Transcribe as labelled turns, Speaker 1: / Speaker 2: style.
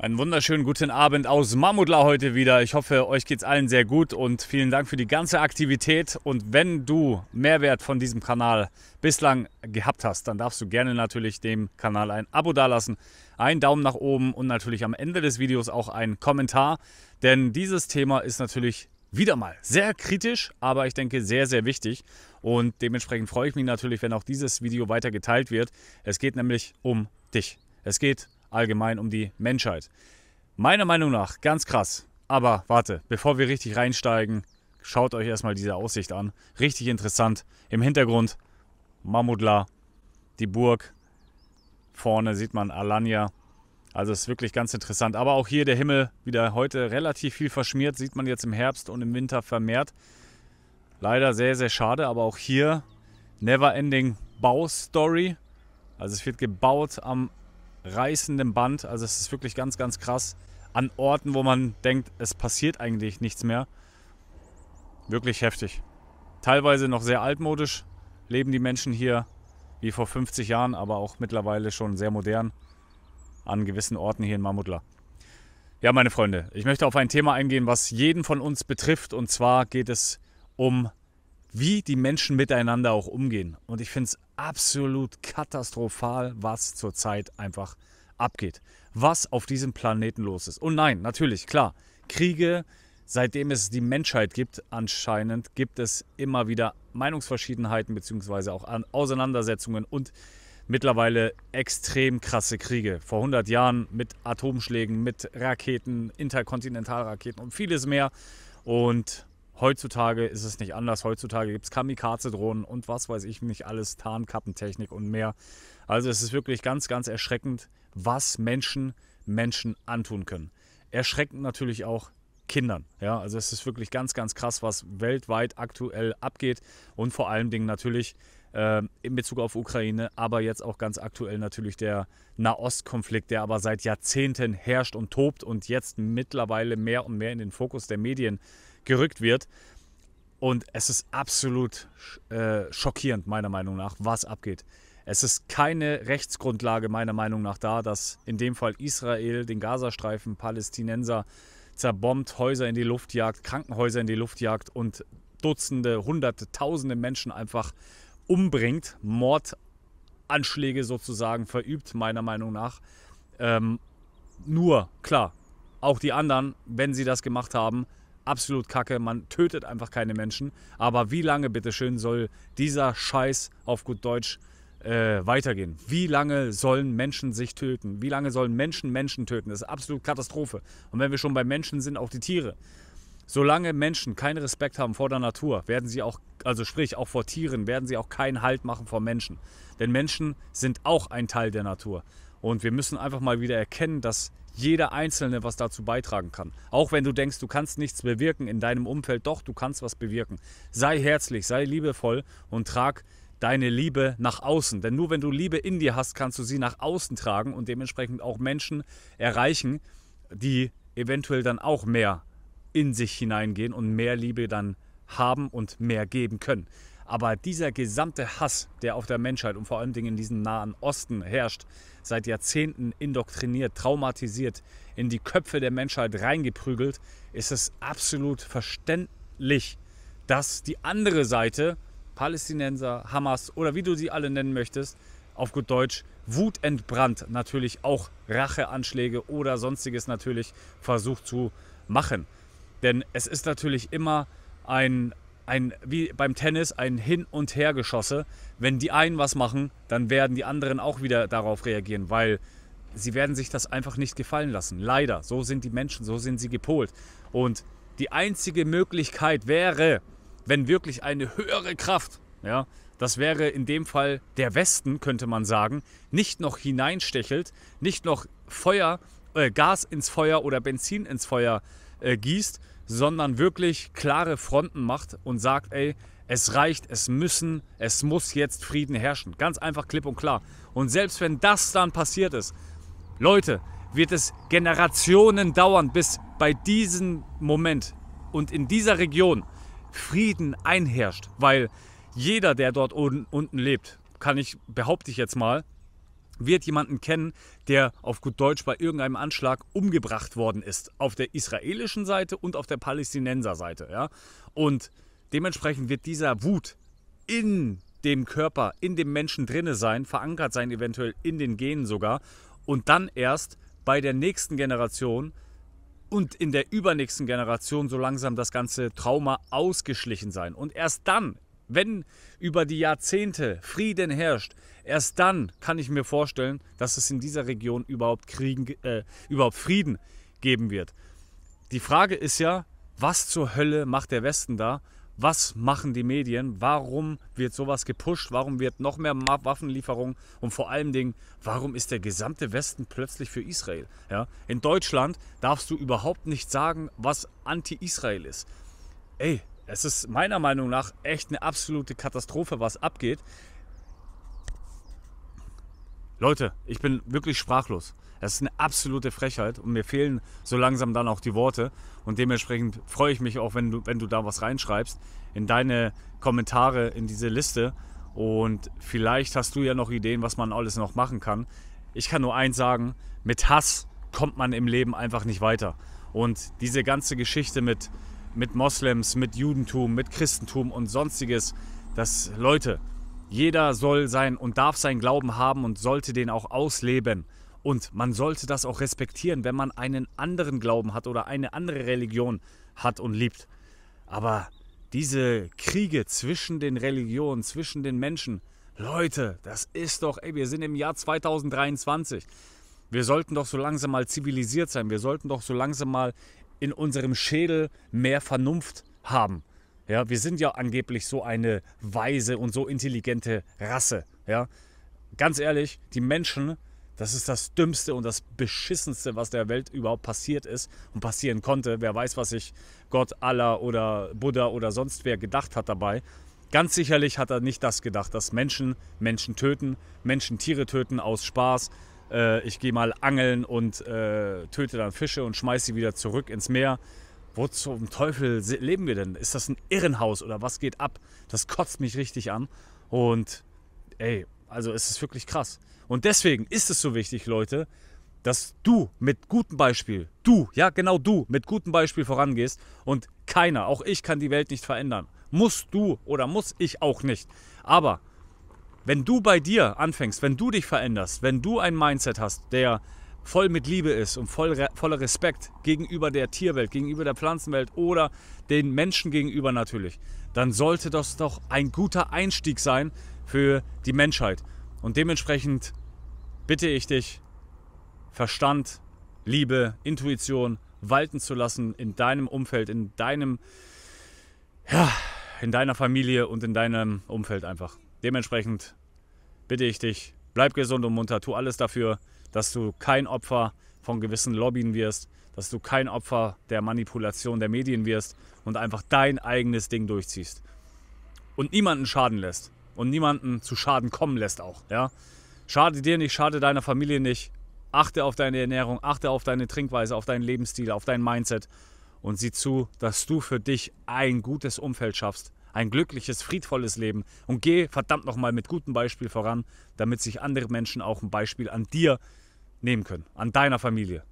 Speaker 1: Einen wunderschönen guten Abend aus Mammutla heute wieder. Ich hoffe, euch geht es allen sehr gut und vielen Dank für die ganze Aktivität. Und wenn du Mehrwert von diesem Kanal bislang gehabt hast, dann darfst du gerne natürlich dem Kanal ein Abo dalassen, einen Daumen nach oben und natürlich am Ende des Videos auch einen Kommentar. Denn dieses Thema ist natürlich wieder mal sehr kritisch, aber ich denke sehr, sehr wichtig. Und dementsprechend freue ich mich natürlich, wenn auch dieses Video weiter geteilt wird. Es geht nämlich um dich. Es geht um allgemein um die Menschheit. Meiner Meinung nach ganz krass. Aber warte, bevor wir richtig reinsteigen, schaut euch erstmal diese Aussicht an. Richtig interessant. Im Hintergrund Mammutla, die Burg. Vorne sieht man Alanya. Also ist wirklich ganz interessant. Aber auch hier der Himmel wieder heute relativ viel verschmiert. Sieht man jetzt im Herbst und im Winter vermehrt. Leider sehr, sehr schade. Aber auch hier Neverending Baustory. Also es wird gebaut am reißendem Band. Also es ist wirklich ganz, ganz krass. An Orten, wo man denkt, es passiert eigentlich nichts mehr. Wirklich heftig. Teilweise noch sehr altmodisch leben die Menschen hier wie vor 50 Jahren, aber auch mittlerweile schon sehr modern an gewissen Orten hier in Mamutla. Ja, meine Freunde, ich möchte auf ein Thema eingehen, was jeden von uns betrifft. Und zwar geht es um wie die Menschen miteinander auch umgehen. Und ich finde es absolut katastrophal, was zurzeit einfach abgeht. Was auf diesem Planeten los ist. Und nein, natürlich, klar, Kriege, seitdem es die Menschheit gibt, anscheinend gibt es immer wieder Meinungsverschiedenheiten beziehungsweise auch Auseinandersetzungen und mittlerweile extrem krasse Kriege. Vor 100 Jahren mit Atomschlägen, mit Raketen, Interkontinentalraketen und vieles mehr. Und Heutzutage ist es nicht anders. Heutzutage gibt es Kamikaze-Drohnen und was weiß ich nicht alles, Tarnkappentechnik und mehr. Also es ist wirklich ganz, ganz erschreckend, was Menschen Menschen antun können. Erschreckend natürlich auch Kindern. Ja, also es ist wirklich ganz, ganz krass, was weltweit aktuell abgeht und vor allen Dingen natürlich äh, in Bezug auf Ukraine, aber jetzt auch ganz aktuell natürlich der Nahostkonflikt, der aber seit Jahrzehnten herrscht und tobt und jetzt mittlerweile mehr und mehr in den Fokus der Medien äh, gerückt wird. Und es ist absolut äh, schockierend, meiner Meinung nach, was abgeht. Es ist keine Rechtsgrundlage, meiner Meinung nach, da, dass in dem Fall Israel den Gazastreifen Palästinenser zerbombt, Häuser in die Luft jagt, Krankenhäuser in die Luft jagt und Dutzende, Hunderte, Tausende Menschen einfach umbringt, Mordanschläge sozusagen verübt, meiner Meinung nach. Ähm, nur, klar, auch die anderen, wenn sie das gemacht haben, absolut kacke. Man tötet einfach keine Menschen. Aber wie lange, bitteschön, soll dieser Scheiß auf gut Deutsch äh, weitergehen? Wie lange sollen Menschen sich töten? Wie lange sollen Menschen Menschen töten? Das ist absolut Katastrophe. Und wenn wir schon bei Menschen sind, auch die Tiere. Solange Menschen keinen Respekt haben vor der Natur, werden sie auch, also sprich auch vor Tieren, werden sie auch keinen Halt machen vor Menschen. Denn Menschen sind auch ein Teil der Natur. Und wir müssen einfach mal wieder erkennen, dass jeder Einzelne was dazu beitragen kann. Auch wenn du denkst, du kannst nichts bewirken in deinem Umfeld, doch, du kannst was bewirken. Sei herzlich, sei liebevoll und trag deine Liebe nach außen. Denn nur wenn du Liebe in dir hast, kannst du sie nach außen tragen und dementsprechend auch Menschen erreichen, die eventuell dann auch mehr in sich hineingehen und mehr Liebe dann haben und mehr geben können. Aber dieser gesamte Hass, der auf der Menschheit und vor allen Dingen in diesem Nahen Osten herrscht, seit Jahrzehnten indoktriniert, traumatisiert, in die Köpfe der Menschheit reingeprügelt, ist es absolut verständlich, dass die andere Seite, Palästinenser, Hamas oder wie du sie alle nennen möchtest, auf gut Deutsch, wutentbrannt natürlich auch Racheanschläge oder sonstiges natürlich versucht zu machen. Denn es ist natürlich immer ein ein, wie beim Tennis, ein Hin- und Hergeschosse. Wenn die einen was machen, dann werden die anderen auch wieder darauf reagieren, weil sie werden sich das einfach nicht gefallen lassen. Leider. So sind die Menschen, so sind sie gepolt. Und die einzige Möglichkeit wäre, wenn wirklich eine höhere Kraft, ja, das wäre in dem Fall der Westen, könnte man sagen, nicht noch hineinstechelt, nicht noch Feuer, äh, Gas ins Feuer oder Benzin ins Feuer äh, gießt, sondern wirklich klare Fronten macht und sagt, ey, es reicht, es müssen, es muss jetzt Frieden herrschen. Ganz einfach klipp und klar. Und selbst wenn das dann passiert ist, Leute, wird es Generationen dauern, bis bei diesem Moment und in dieser Region Frieden einherrscht, weil jeder, der dort unten lebt, kann ich, behaupte ich jetzt mal, wird jemanden kennen, der auf gut Deutsch bei irgendeinem Anschlag umgebracht worden ist. Auf der israelischen Seite und auf der Palästinenserseite. Ja? Und dementsprechend wird dieser Wut in dem Körper, in dem Menschen drinne sein, verankert sein, eventuell in den Genen sogar. Und dann erst bei der nächsten Generation und in der übernächsten Generation so langsam das ganze Trauma ausgeschlichen sein. Und erst dann, wenn über die Jahrzehnte Frieden herrscht, erst dann kann ich mir vorstellen, dass es in dieser Region überhaupt, Kriegen, äh, überhaupt Frieden geben wird. Die Frage ist ja, was zur Hölle macht der Westen da? Was machen die Medien? Warum wird sowas gepusht? Warum wird noch mehr Waffenlieferung? Und vor allen Dingen, warum ist der gesamte Westen plötzlich für Israel? Ja? In Deutschland darfst du überhaupt nicht sagen, was Anti-Israel ist. Ey, es ist meiner Meinung nach echt eine absolute Katastrophe, was abgeht. Leute, ich bin wirklich sprachlos. Es ist eine absolute Frechheit und mir fehlen so langsam dann auch die Worte. Und dementsprechend freue ich mich auch, wenn du, wenn du da was reinschreibst in deine Kommentare, in diese Liste. Und vielleicht hast du ja noch Ideen, was man alles noch machen kann. Ich kann nur eins sagen, mit Hass kommt man im Leben einfach nicht weiter. Und diese ganze Geschichte mit mit Moslems, mit Judentum, mit Christentum und sonstiges, dass Leute, jeder soll sein und darf seinen Glauben haben und sollte den auch ausleben. Und man sollte das auch respektieren, wenn man einen anderen Glauben hat oder eine andere Religion hat und liebt. Aber diese Kriege zwischen den Religionen, zwischen den Menschen, Leute, das ist doch, ey, wir sind im Jahr 2023. Wir sollten doch so langsam mal zivilisiert sein. Wir sollten doch so langsam mal in unserem Schädel mehr Vernunft haben. Ja, wir sind ja angeblich so eine weise und so intelligente Rasse. Ja, ganz ehrlich, die Menschen, das ist das Dümmste und das Beschissenste, was der Welt überhaupt passiert ist und passieren konnte. Wer weiß, was sich Gott, Allah oder Buddha oder sonst wer gedacht hat dabei. Ganz sicherlich hat er nicht das gedacht, dass Menschen Menschen töten, Menschen Tiere töten aus Spaß, äh, ich gehe mal angeln und äh, töte dann Fische und schmeiße sie wieder zurück ins Meer. Wo zum Teufel leben wir denn? Ist das ein Irrenhaus oder was geht ab? Das kotzt mich richtig an. Und ey, also es ist wirklich krass. Und deswegen ist es so wichtig, Leute, dass du mit gutem Beispiel, du, ja genau du, mit gutem Beispiel vorangehst und keiner, auch ich kann die Welt nicht verändern. Musst du oder muss ich auch nicht. Aber wenn du bei dir anfängst, wenn du dich veränderst, wenn du ein Mindset hast, der voll mit Liebe ist und voll, voller Respekt gegenüber der Tierwelt, gegenüber der Pflanzenwelt oder den Menschen gegenüber natürlich, dann sollte das doch ein guter Einstieg sein für die Menschheit. Und dementsprechend bitte ich dich, Verstand, Liebe, Intuition walten zu lassen in deinem Umfeld, in deinem, ja, in deiner Familie und in deinem Umfeld einfach. Dementsprechend bitte ich dich, bleib gesund und munter, tu alles dafür, dass du kein Opfer von gewissen Lobbyen wirst, dass du kein Opfer der Manipulation der Medien wirst und einfach dein eigenes Ding durchziehst. Und niemanden schaden lässt. Und niemanden zu Schaden kommen lässt auch. Ja? Schade dir nicht, schade deiner Familie nicht. Achte auf deine Ernährung, achte auf deine Trinkweise, auf deinen Lebensstil, auf dein Mindset und sieh zu, dass du für dich ein gutes Umfeld schaffst, ein glückliches, friedvolles Leben und geh verdammt nochmal mit gutem Beispiel voran, damit sich andere Menschen auch ein Beispiel an dir nehmen können, an deiner Familie.